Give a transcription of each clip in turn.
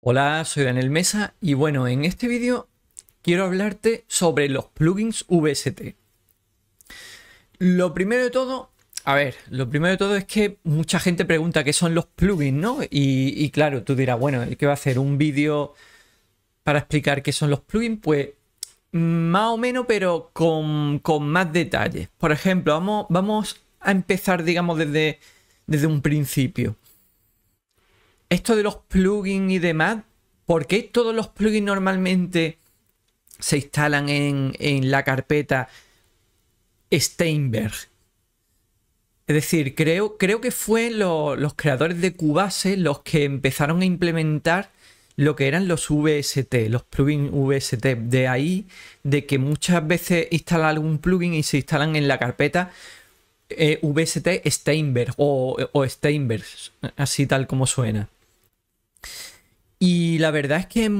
Hola, soy Daniel Mesa y bueno, en este vídeo quiero hablarte sobre los plugins VST. Lo primero de todo, a ver, lo primero de todo es que mucha gente pregunta qué son los plugins, ¿no? Y, claro, tú dirás, bueno, el que va a hacer un vídeo para explicar qué son los plugins, pues más o menos, pero con, más detalles. Por ejemplo, vamos, vamos a empezar, digamos, desde, desde un principio esto de los plugins y demás, ¿por qué todos los plugins normalmente se instalan en, la carpeta Steinberg? Es decir, creo, creo que fue los creadores de Cubase los que empezaron a implementar lo que eran los VST, los plugins VST. De ahí de que muchas veces instalan algún plugin y se instalan en la carpeta eh, VST Steinberg o, o Steinberg, así tal como suena. Y la verdad es que es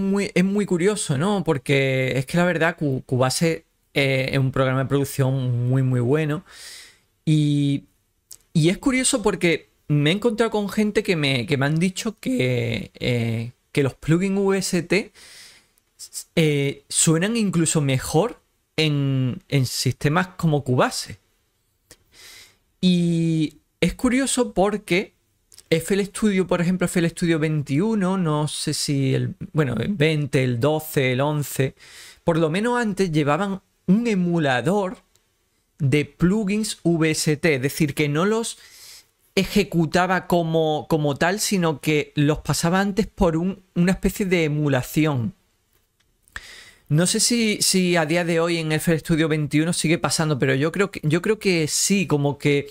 muy, curioso, ¿no? Porque es que la verdad Cubase eh, es un programa de producción muy, muy bueno. Y, es curioso porque me he encontrado con gente que me, han dicho que, eh, que los plugins VST eh, suenan incluso mejor en, en sistemas como Cubase. Y es curioso porque FL Studio, por ejemplo, FL Studio 21, no sé si el, bueno, el 20, el 12, el 11, por lo menos antes llevaban un emulador de plugins VST, es decir, que no los ejecutaba como, como tal, sino que los pasaba antes por una especie de emulación. No sé si, a día de hoy en FL Studio 21 sigue pasando, pero yo creo que, yo creo que sí, como que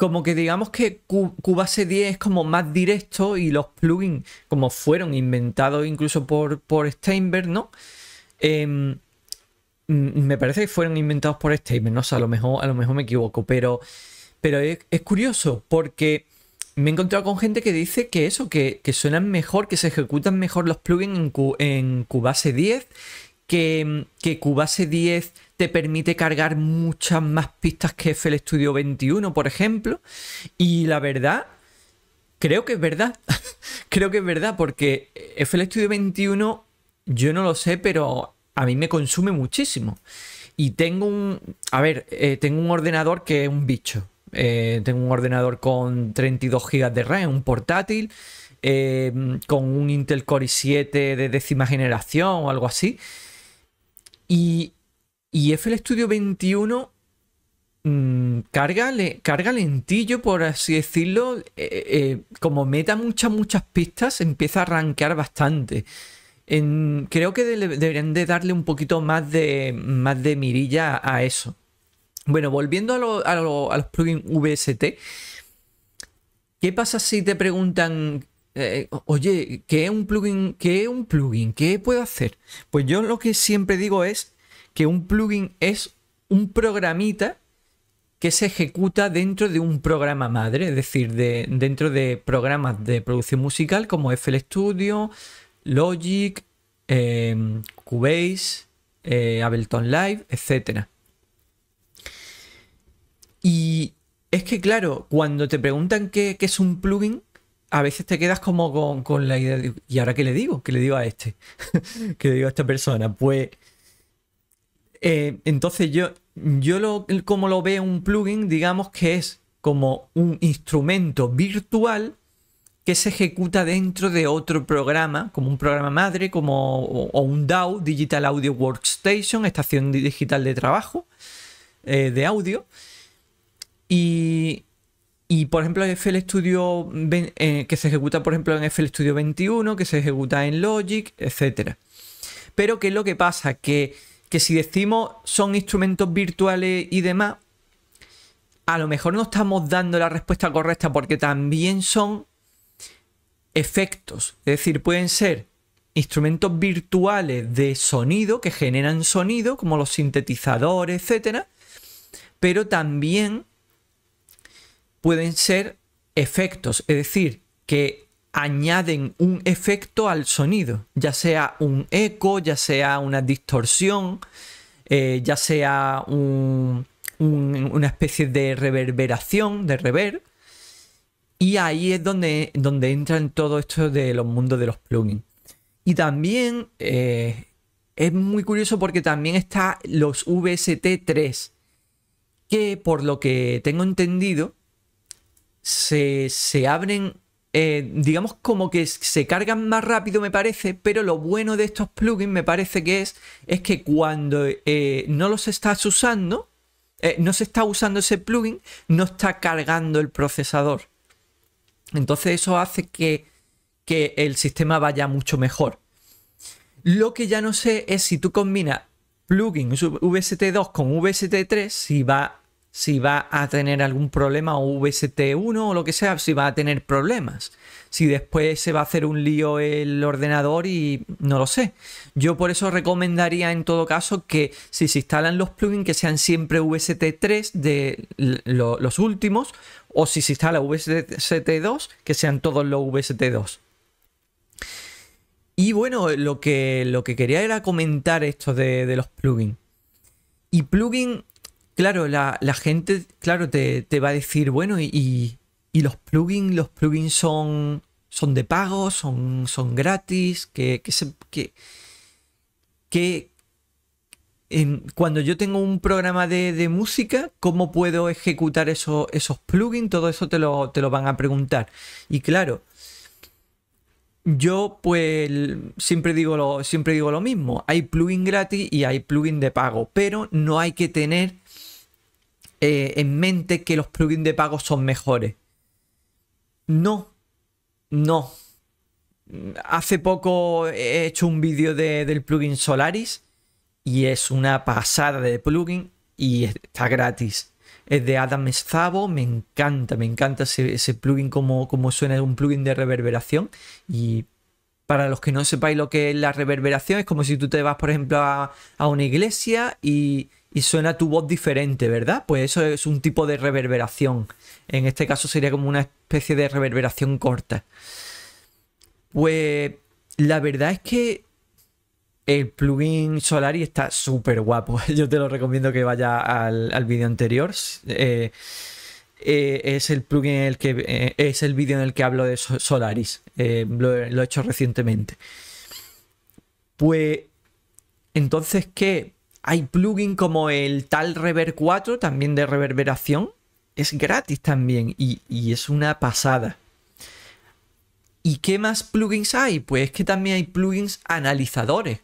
como que digamos que Cubase 10 es como más directo y los plugins como fueron inventados incluso por, por Steinberg, ¿no? Em, me parece que fueron inventados por Steinberg, no sé, a lo mejor, a lo mejor me equivoco, pero, pero es, curioso porque me he encontrado con gente que dice que eso, que, suenan mejor, que se ejecutan mejor los plugins en, Cubase 10, que, que Cubase 10 te permite cargar muchas más pistas que FL Studio 21, por ejemplo. Y la verdad, creo que es verdad. creo que es verdad, porque FL Studio 21, yo no lo sé, pero a mí me consume muchísimo. Y tengo un. A ver, eh, tengo un ordenador que es un bicho. Eh, tengo un ordenador con 32 GB de RAM, un portátil, eh, con un Intel Core i7 de décima generación o algo así. Y y FL Studio 21 mm, carga, le, lentillo, por así decirlo. Eh, eh, como meta muchas, muchas pistas, empieza a rankear bastante. creo que deberían de darle un poquito más de, más de mirilla a eso. Bueno, volviendo a, los plugins VST, ¿qué pasa si te preguntan, eh, oye, ¿qué es un plugin? ¿Qué es un plugin? ¿Qué puedo hacer? Pues yo lo que siempre digo es que un plugin es un programita que se ejecuta dentro de un programa madre, es decir, de, dentro de programas de producción musical como FL Studio, Logic, em, Cubase, eh, Ableton Live, etc. Y es que, claro, cuando te preguntan qué, es un plugin, a veces te quedas como con, con, la idea de, ¿y ahora qué le digo? ¿Qué le digo a este? ¿Qué le digo a esta persona? Pues eh, entonces yo, yo lo, como lo veo un plugin, digamos que es como un instrumento virtual que se ejecuta dentro de otro programa, como un programa madre, como o, un DAW, Digital Audio Workstation, estación digital de trabajo eh, de audio. Y, por ejemplo, FL Studio eh, que se ejecuta, por ejemplo, en FL Studio 21, que se ejecuta en Logic, etc. Pero, ¿qué es lo que pasa? Que que si decimos son instrumentos virtuales y demás, a lo mejor no estamos dando la respuesta correcta porque también son efectos. Es decir, pueden ser instrumentos virtuales de sonido que generan sonido, como los sintetizadores, etcétera, pero también pueden ser efectos, es decir, que añaden un efecto al sonido, ya sea un eco, ya sea una distorsión, eh, ya sea una especie de reverberación, de rever. Y ahí es donde, donde entra en todo esto de los mundos de los plugins. Y también eh, es muy curioso porque también está los VST3, que por lo que tengo entendido, se, se abren eh, digamos como que se cargan más rápido me parece, pero lo bueno de estos plugins me parece que es, es que cuando eh, no los estás usando, eh, no se está usando ese plugin, no está cargando el procesador. Entonces eso hace que, que el sistema vaya mucho mejor. Lo que ya no sé es si tú combinas Plugins VST2 con VST3, si va si va a tener algún problema o VST1 o lo que sea, si va a tener problemas. Si después se va a hacer un lío el ordenador y no lo sé. Yo por eso recomendaría en todo caso que si se instalan los plugins que sean siempre VST3 de los últimos o si se instala VST2 que sean todos los VST2. Y bueno, lo que, lo que quería era comentar esto de, de los plugins. Y plugin Claro, la, gente, claro, te, va a decir, bueno, y, los plugins, los plugins son, son de pago, son, son gratis, que, cuando yo tengo un programa de, música, ¿cómo puedo ejecutar eso, esos plugins? Todo eso te lo, van a preguntar. Y claro, yo pues siempre digo, lo, siempre digo lo mismo, hay plugin gratis y hay plugin de pago, pero no hay que tener eh, en mente que los plugins de pago son mejores. No, no. Hace poco he hecho un vídeo del plugin Solaris y es una pasada de plugin y está gratis. Es de Adam Szabo, me encanta, me encanta ese, plugin como, como suena, un plugin de reverberación y para los que no sepáis lo que es la reverberación, es como si tú te vas, por ejemplo, a, a una iglesia y, y suena tu voz diferente, ¿verdad? Pues eso es un tipo de reverberación. En este caso sería como una especie de reverberación corta. Pues la verdad es que el plugin Solaris está súper guapo. Yo te lo recomiendo que vaya al, vídeo anterior. Eh, eh, es el plugin el que eh, es el vídeo en el que hablo de Solaris. lo he hecho recientemente. Pues entonces, ¿qué? Hay plugin como el tal Reverb 4, también de reverberación. Es gratis también y, es una pasada. ¿Y qué más plugins hay? Pues que también hay plugins analizadores.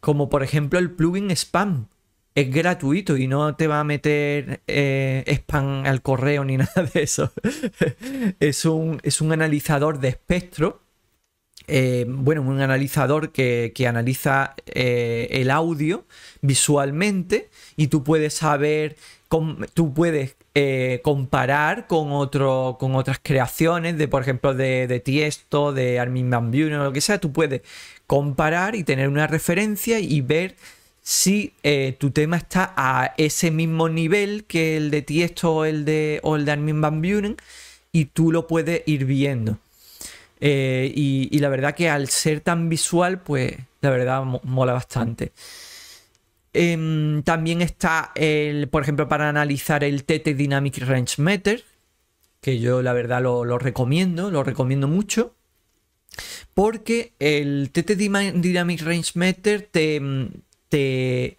Como por ejemplo el plugin spam. Es gratuito y no te va a meter eh, spam al correo ni nada de eso. es, un, es un analizador de espectro eh, bueno, un analizador que, analiza eh, el audio visualmente y tú puedes saber, tú puedes eh, comparar con, con otras creaciones de, por ejemplo, de, Tiesto, de Armin Van Buren o lo que sea, tú puedes comparar y tener una referencia y ver si tu tema está a ese mismo nivel que el de Tiesto el de, o el de Armin Van Buren y tú lo puedes ir viendo. Eh, y, la verdad que al ser tan visual, pues la verdad mola bastante. Em, también está, por ejemplo, para analizar el TT Dynamic Range Meter, que yo la verdad lo, recomiendo, lo recomiendo mucho. Porque el TT Dynamic Range Meter te, em, te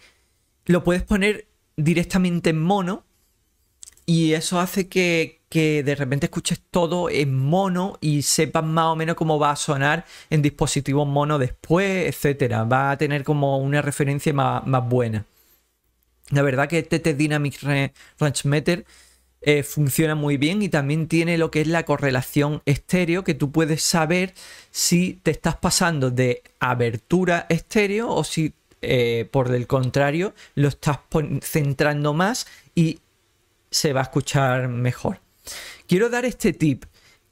lo puedes poner directamente en mono y eso hace que, que de repente escuches todo en mono y sepas más o menos cómo va a sonar en dispositivos mono después, etcétera. Va a tener como una referencia más, buena. La verdad que este Dynamic Range Meter eh, funciona muy bien y también tiene lo que es la correlación estéreo, que tú puedes saber si te estás pasando de abertura estéreo o si eh, por el contrario lo estás centrando más y se va a escuchar mejor. Quiero dar este tip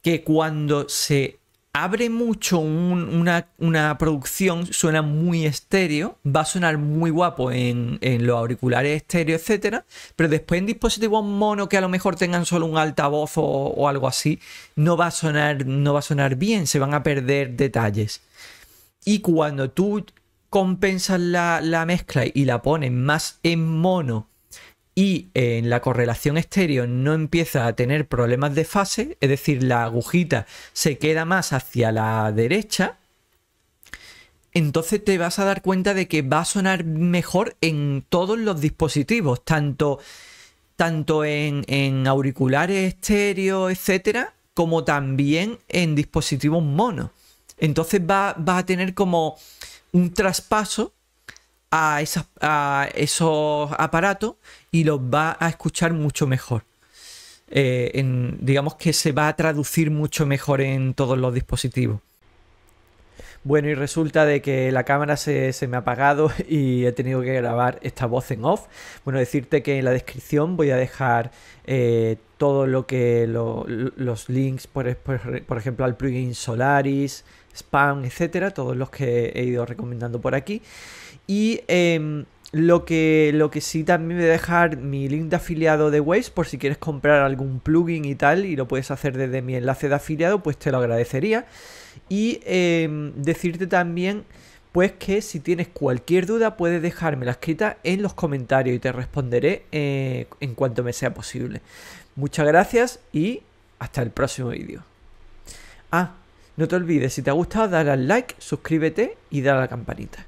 que cuando se abre mucho una, producción, suena muy estéreo, va a sonar muy guapo en, los auriculares estéreo, etc pero después en dispositivos mono que a lo mejor tengan solo un altavoz o, algo así, no va a sonar, no va a sonar bien, se van a perder detalles. Y cuando tú compensas la, la mezcla y la pones más en mono y eh, en la correlación estéreo no empieza a tener problemas de fase, es decir, la agujita se queda más hacia la derecha, entonces te vas a dar cuenta de que va a sonar mejor en todos los dispositivos, tanto, tanto en, auriculares estéreo, etcétera, como también en dispositivos mono. Entonces va, va a tener como un traspaso a, esos aparatos y los va a escuchar mucho mejor. Eh, digamos que se va a traducir mucho mejor en todos los dispositivos. Bueno, y resulta de que la cámara se, me ha apagado y he tenido que grabar esta voz en off. Bueno, decirte que en la descripción voy a dejar eh, todo lo que los links, por, ejemplo, al plugin Solaris, spam, etcétera, todos los que he ido recomendando por aquí. Y em, lo, que, lo que sí también voy a dejar mi link de afiliado de Waze por si quieres comprar algún plugin y tal y lo puedes hacer desde mi enlace de afiliado, pues te lo agradecería. Y em, decirte también pues que si tienes cualquier duda puedes dejármela escrita en los comentarios y te responderé eh, en cuanto me sea posible. Muchas gracias y hasta el próximo vídeo. Ah, no te olvides, si te ha gustado, dale al like, suscríbete y dale a la campanita.